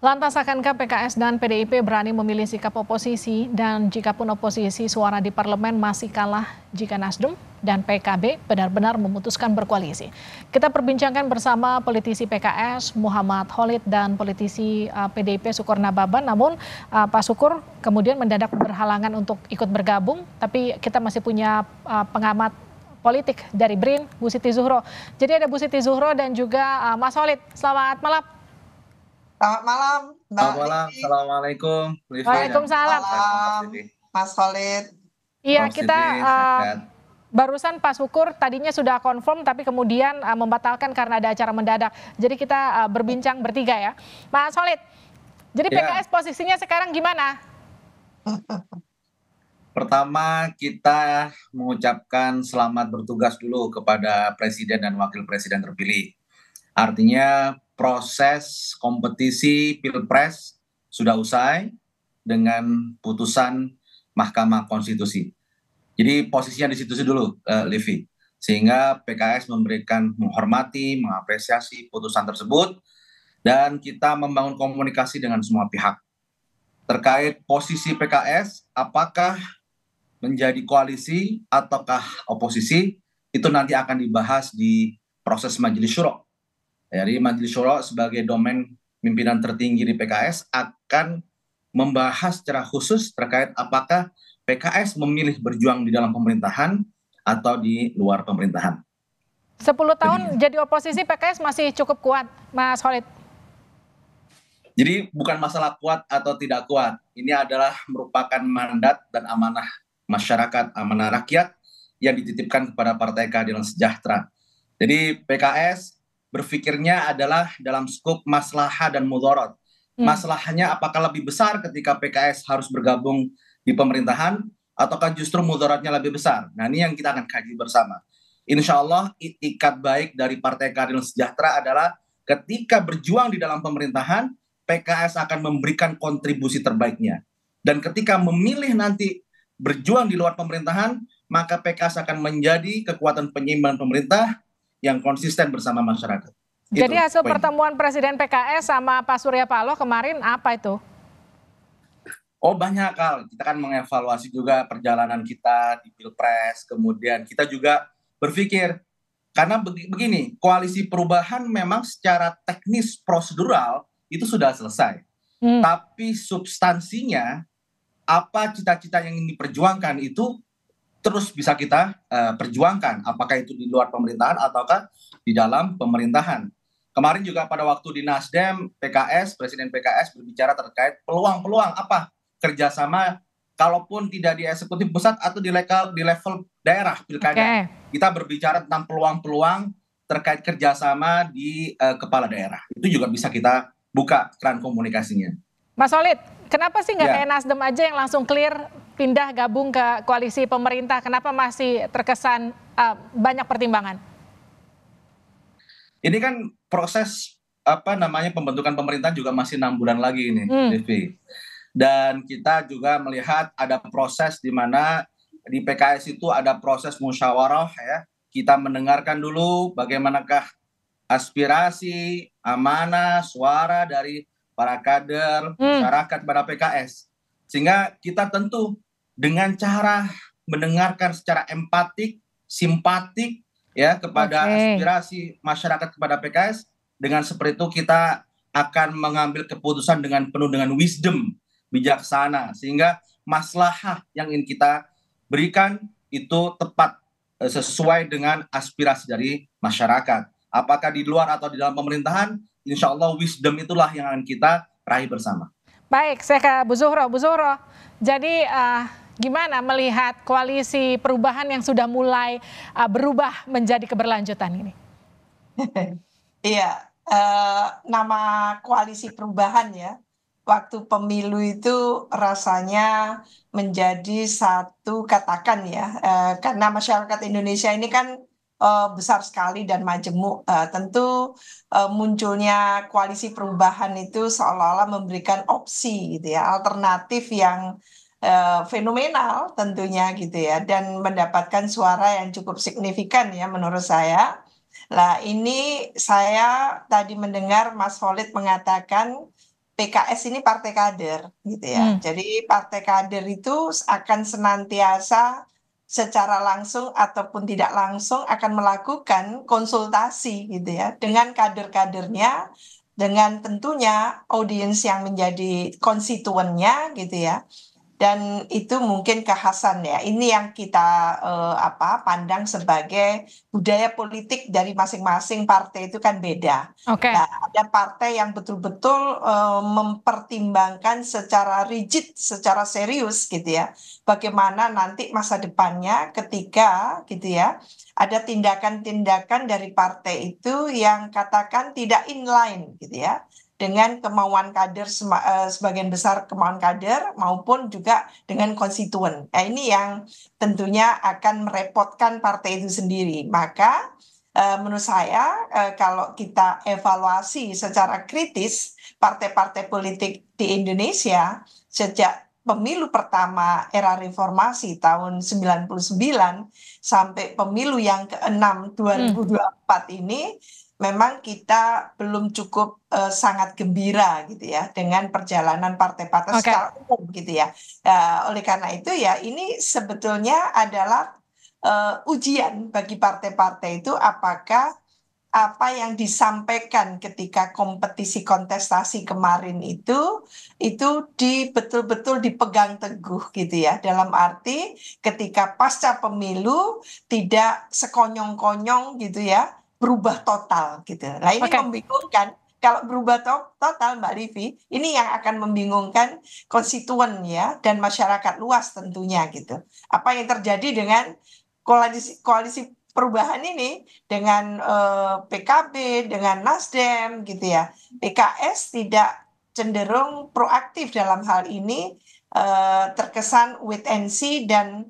Lantas akankah PKS dan PDIP berani memilih sikap oposisi dan jikapun oposisi suara di parlemen masih kalah jika Nasdem dan PKB benar-benar memutuskan berkoalisi? Kita perbincangkan bersama politisi PKS Muhammad Holid dan politisi uh, PDIP Sukur Nababan. Namun uh, Pak Sukur kemudian mendadak berhalangan untuk ikut bergabung, tapi kita masih punya uh, pengamat politik dari BRIN, Bu Siti Zuhro. Jadi ada Bu Siti Zuhro dan juga uh, Mas Holid. Selamat malam. Selamat malam. Mbak Selamat malam. Assalamualaikum. Livi. Waalaikumsalam. Malam, Mas Khalid. Iya, kita uh, barusan Pak ukur tadinya sudah konfirm tapi kemudian uh, membatalkan karena ada acara mendadak. Jadi kita uh, berbincang bertiga ya. Mas Khalid, jadi PKS ya. posisinya sekarang gimana? Pertama, kita mengucapkan selamat bertugas dulu kepada Presiden dan Wakil Presiden terpilih. Artinya proses kompetisi pilpres sudah usai dengan putusan Mahkamah Konstitusi. Jadi posisinya di situ dulu, uh, Livi. Sehingga PKS memberikan menghormati, mengapresiasi putusan tersebut dan kita membangun komunikasi dengan semua pihak. Terkait posisi PKS, apakah menjadi koalisi ataukah oposisi, itu nanti akan dibahas di proses majelis syuro jadi Majelis Syuro sebagai domain pimpinan tertinggi di PKS akan membahas secara khusus terkait apakah PKS memilih berjuang di dalam pemerintahan atau di luar pemerintahan. Sepuluh tahun jadi, jadi oposisi PKS masih cukup kuat, Mas Khalid. Jadi bukan masalah kuat atau tidak kuat. Ini adalah merupakan mandat dan amanah masyarakat, amanah rakyat yang dititipkan kepada Partai Keadilan Sejahtera. Jadi PKS berpikirnya adalah dalam skop maslahah dan mudorot. Hmm. Masalahnya apakah lebih besar ketika PKS harus bergabung di pemerintahan ataukah justru mudaratnya lebih besar? Nah ini yang kita akan kaji bersama. Insya Allah ikat baik dari Partai Keadilan Sejahtera adalah ketika berjuang di dalam pemerintahan, PKS akan memberikan kontribusi terbaiknya. Dan ketika memilih nanti berjuang di luar pemerintahan, maka PKS akan menjadi kekuatan penyeimbang pemerintah yang konsisten bersama masyarakat. Jadi itu hasil pertemuan Presiden PKS sama Pak Surya Paloh kemarin apa itu? Oh banyak hal, kita kan mengevaluasi juga perjalanan kita di Pilpres, kemudian kita juga berpikir, karena begini, koalisi perubahan memang secara teknis prosedural itu sudah selesai. Hmm. Tapi substansinya, apa cita-cita yang ingin diperjuangkan itu terus bisa kita uh, perjuangkan apakah itu di luar pemerintahan ataukah di dalam pemerintahan. Kemarin juga pada waktu di Nasdem, PKS, Presiden PKS berbicara terkait peluang-peluang apa kerjasama kalaupun tidak di eksekutif pusat atau di level di level daerah pilkada. Okay. Kita berbicara tentang peluang-peluang terkait kerjasama di uh, kepala daerah. Itu juga bisa kita buka keran komunikasinya. Mas Solid, kenapa sih nggak ya. kayak Nasdem aja yang langsung clear pindah gabung ke koalisi pemerintah? Kenapa masih terkesan uh, banyak pertimbangan? Ini kan proses apa namanya pembentukan pemerintah juga masih enam bulan lagi ini, hmm. Dan kita juga melihat ada proses di mana di PKS itu ada proses musyawarah ya. Kita mendengarkan dulu bagaimanakah aspirasi, amanah, suara dari para kader, hmm. masyarakat para PKS. Sehingga kita tentu dengan cara mendengarkan secara empatik, simpatik ya kepada okay. aspirasi masyarakat kepada PKS dengan seperti itu kita akan mengambil keputusan dengan penuh dengan wisdom, bijaksana sehingga maslahah yang ingin kita berikan itu tepat eh, sesuai dengan aspirasi dari masyarakat apakah di luar atau di dalam pemerintahan, insya Allah wisdom itulah yang akan kita raih bersama. Baik, saya ke Bu Zuhro. Bu Zuhro, jadi uh, gimana melihat koalisi perubahan yang sudah mulai uh, berubah menjadi keberlanjutan ini? Iya, uh, nama koalisi perubahan ya, waktu pemilu itu rasanya menjadi satu katakan ya, uh, karena masyarakat Indonesia ini kan uh, besar sekali dan majemuk. Uh, tentu uh, munculnya koalisi perubahan itu seolah-olah memberikan opsi gitu ya, alternatif yang uh, fenomenal tentunya gitu ya dan mendapatkan suara yang cukup signifikan ya menurut saya. Lah ini saya tadi mendengar Mas Holid mengatakan PKS ini partai kader gitu ya. Hmm. Jadi partai kader itu akan senantiasa secara langsung ataupun tidak langsung akan melakukan konsultasi gitu ya dengan kader-kadernya dengan tentunya audiens yang menjadi konstituennya gitu ya dan itu mungkin kehasan ya. Ini yang kita eh, apa pandang sebagai budaya politik dari masing-masing partai itu kan beda. Okay. Nah, ada partai yang betul-betul eh, mempertimbangkan secara rigid, secara serius gitu ya. Bagaimana nanti masa depannya ketika gitu ya ada tindakan-tindakan dari partai itu yang katakan tidak inline gitu ya dengan kemauan kader eh, sebagian besar kemauan kader maupun juga dengan konstituen. Nah, ini yang tentunya akan merepotkan partai itu sendiri. Maka eh, menurut saya eh, kalau kita evaluasi secara kritis partai-partai politik di Indonesia sejak pemilu pertama era reformasi tahun 99 sampai pemilu yang ke-6 2024 hmm. ini memang kita belum cukup uh, sangat gembira gitu ya dengan perjalanan partai-partai okay. secara umum gitu ya. Uh, oleh karena itu ya ini sebetulnya adalah uh, ujian bagi partai-partai itu apakah apa yang disampaikan ketika kompetisi kontestasi kemarin itu itu di betul-betul dipegang teguh gitu ya dalam arti ketika pasca pemilu tidak sekonyong-konyong gitu ya berubah total gitu. Nah ini okay. membingungkan. Kalau berubah to total Mbak Livi, ini yang akan membingungkan konstituen ya dan masyarakat luas tentunya gitu. Apa yang terjadi dengan koalisi koalisi perubahan ini dengan eh, PKB, dengan Nasdem gitu ya. PKS tidak cenderung proaktif dalam hal ini eh, terkesan wait and see dan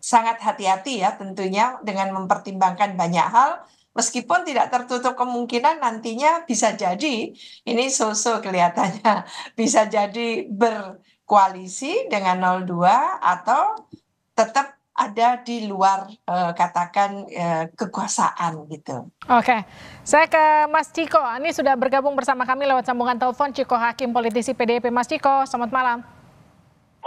sangat hati-hati ya tentunya dengan mempertimbangkan banyak hal Meskipun tidak tertutup kemungkinan nantinya bisa jadi ini sosok kelihatannya bisa jadi berkoalisi dengan 02 atau tetap ada di luar eh, katakan eh, kekuasaan gitu. Oke, saya ke Mas Ciko. Ini sudah bergabung bersama kami lewat sambungan telepon Ciko Hakim, politisi PDIP. Mas Ciko, selamat malam.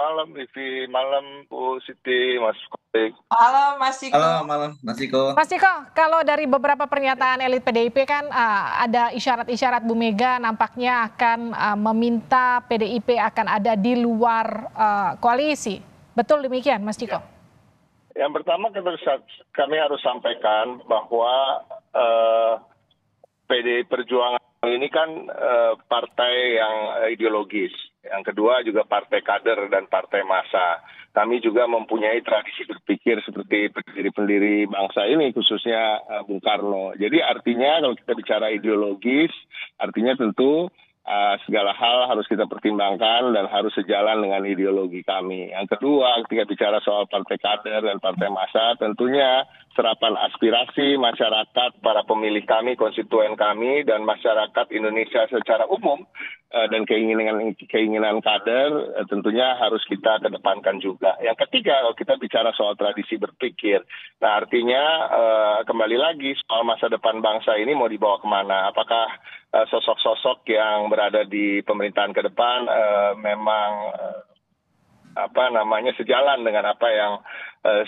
Malam Vivi, malam Bu Siti, Mas Kotik. Malam Mas Siko Halo, malam Mas Siko Mas Siko kalau dari beberapa pernyataan elit PDIP kan uh, ada isyarat-isyarat Bu Mega nampaknya akan uh, meminta PDIP akan ada di luar uh, koalisi. Betul demikian Mas Siko Ya. Yang pertama kami harus sampaikan bahwa uh, PDI Perjuangan ini kan uh, partai yang eh, ideologis. Yang kedua juga partai kader dan partai massa. Kami juga mempunyai tradisi berpikir seperti pendiri-pendiri bangsa ini, khususnya eh, Bung Karno. Jadi artinya kalau kita bicara ideologis, artinya tentu uh, segala hal harus kita pertimbangkan dan harus sejalan dengan ideologi kami. Yang kedua, ketika bicara soal partai kader dan partai massa, tentunya serapan aspirasi masyarakat, para pemilih kami, konstituen kami, dan masyarakat Indonesia secara umum Eh, dan keinginan keinginan kader eh, tentunya harus kita kedepankan juga. Yang ketiga kalau kita bicara soal tradisi berpikir, nah artinya eh, kembali lagi soal masa depan bangsa ini mau dibawa kemana? Apakah sosok-sosok yang berada di pemerintahan ke depan memang apa namanya sejalan dengan apa yang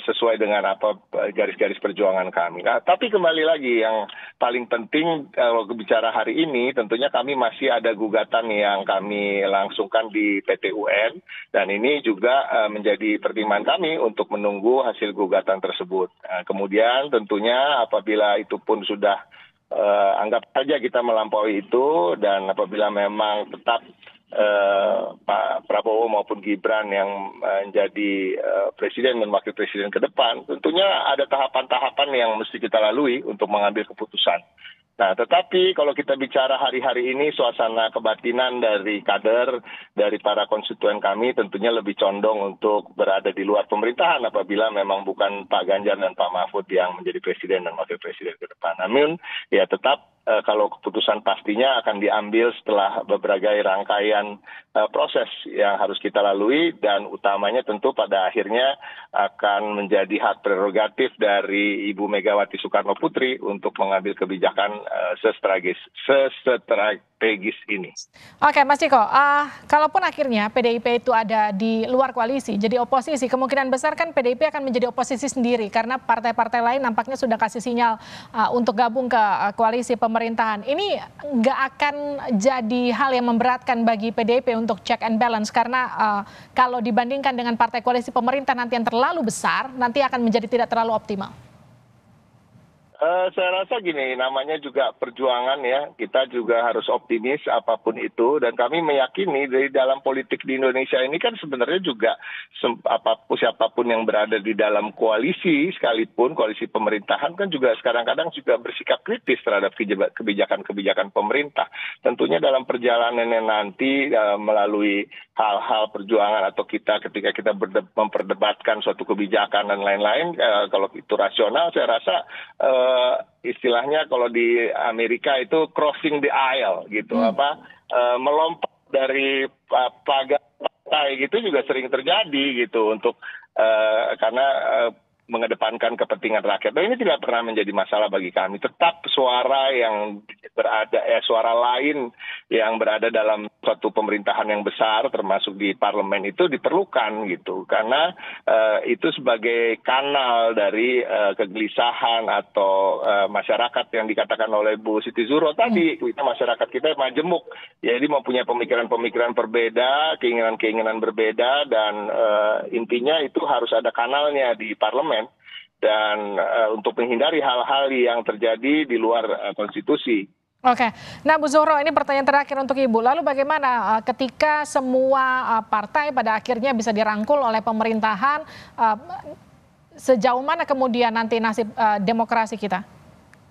sesuai dengan apa garis-garis perjuangan kami. Nah, tapi kembali lagi yang paling penting kalau bicara hari ini tentunya kami masih ada gugatan yang kami langsungkan di PT UN dan ini juga e, menjadi pertimbangan kami untuk menunggu hasil gugatan tersebut. E, kemudian tentunya apabila itu pun sudah e, anggap saja kita melampaui itu dan apabila memang tetap eh, maupun Gibran yang menjadi eh, presiden dan wakil presiden ke depan, tentunya ada tahapan-tahapan yang mesti kita lalui untuk mengambil keputusan. Nah, tetapi kalau kita bicara hari-hari ini suasana kebatinan dari kader, dari para konstituen kami tentunya lebih condong untuk berada di luar pemerintahan apabila memang bukan Pak Ganjar dan Pak Mahfud yang menjadi presiden dan wakil presiden ke depan. Namun, ya tetap uh, kalau keputusan pastinya akan diambil setelah berbagai rangkaian uh, proses yang harus kita lalui dan utamanya tentu pada akhirnya akan menjadi hak prerogatif dari Ibu Megawati Soekarno Putri untuk mengambil kebijakan uh, eh, sestrategis sestrategis strategis ini. Oke, Mas Ciko, uh, kalaupun akhirnya PDIP itu ada di luar koalisi, jadi oposisi, kemungkinan besar kan PDIP akan menjadi oposisi sendiri karena partai-partai lain nampaknya sudah kasih sinyal uh, untuk gabung ke ah, koalisi pemerintahan. Ini nggak akan jadi hal yang memberatkan bagi PDIP untuk check and balance karena uh, kalau dibandingkan dengan partai koalisi pemerintah nanti yang terlalu besar, nanti akan menjadi tidak terlalu optimal. Eh, saya rasa gini, namanya juga perjuangan ya. Kita juga harus optimis apapun itu. Dan kami meyakini dari dalam politik di Indonesia ini kan sebenarnya juga apapun siapapun yang berada di dalam koalisi sekalipun koalisi pemerintahan kan juga sekarang kadang juga bersikap kritis terhadap kebijakan-kebijakan pemerintah. Tentunya dalam perjalanannya nanti eh, melalui hal-hal perjuangan atau kita ketika kita memperdebatkan suatu kebijakan dan lain-lain, eh, kalau itu rasional, saya rasa. Uh, uh, istilahnya kalau di Amerika itu crossing the aisle gitu hmm. apa uh, melompat dari uh, pagar partai gitu juga sering terjadi gitu untuk uh, karena uh, mengedepankan kepentingan rakyat. Nah ini tidak pernah menjadi masalah bagi kami. Tetap suara yang berada eh suara lain yang berada dalam suatu pemerintahan yang besar termasuk di parlemen itu diperlukan gitu. Karena uh, itu sebagai kanal dari uh, kegelisahan atau uh, masyarakat yang dikatakan oleh Bu Siti Zuro hmm. tadi kita masyarakat kita majemuk. Jadi mempunyai pemikiran-pemikiran berbeda, keinginan-keinginan berbeda dan uh, intinya itu harus ada kanalnya di parlemen dan uh, untuk menghindari hal-hal yang terjadi di luar uh, konstitusi. Oke, nah Bu Zoro ini pertanyaan terakhir untuk Ibu. Lalu bagaimana uh, ketika semua uh, partai pada akhirnya bisa dirangkul oleh pemerintahan, uh, sejauh mana kemudian nanti nasib uh, demokrasi kita?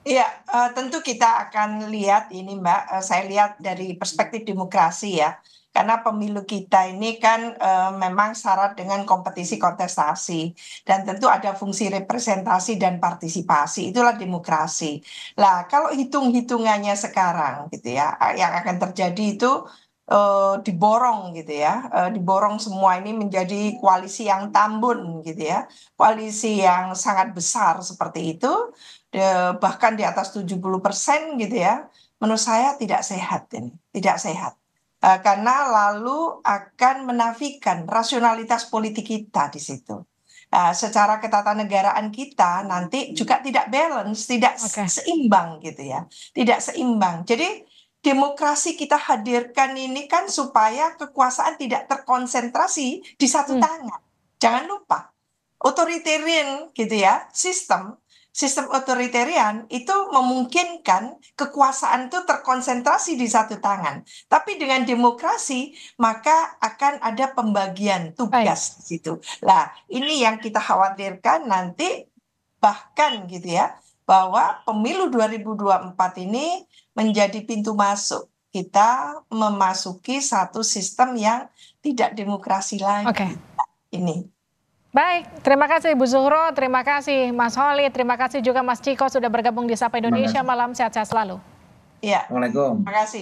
Iya, uh, tentu kita akan lihat ini Mbak, uh, saya lihat dari perspektif demokrasi ya karena pemilu kita ini kan e, memang syarat dengan kompetisi kontestasi dan tentu ada fungsi representasi dan partisipasi itulah demokrasi. Lah kalau hitung-hitungannya sekarang gitu ya yang akan terjadi itu e, diborong gitu ya. E, diborong semua ini menjadi koalisi yang tambun gitu ya. Koalisi yang sangat besar seperti itu bahkan di atas 70% gitu ya. Menurut saya tidak sehat ini, tidak sehat Eh, karena lalu akan menafikan rasionalitas politik kita di situ. Uh, secara ketatanegaraan kita nanti juga tidak balance, tidak okay. seimbang gitu ya, tidak seimbang. Jadi demokrasi kita hadirkan ini kan supaya kekuasaan tidak terkonsentrasi di satu hmm. tangan. Jangan lupa, authoritarian gitu ya, sistem sistem otoritarian itu memungkinkan kekuasaan itu terkonsentrasi di satu tangan. Tapi dengan demokrasi maka akan ada pembagian tugas Baik. di situ. Lah, ini yang kita khawatirkan nanti bahkan gitu ya bahwa pemilu 2024 ini menjadi pintu masuk kita memasuki satu sistem yang tidak demokrasi lagi. Okay. Ini Baik, terima kasih Bu Zuhro, terima kasih Mas Holi, terima kasih juga Mas Ciko sudah bergabung di Sapa Indonesia malam sehat-sehat selalu. Iya. Assalamualaikum. Terima kasih.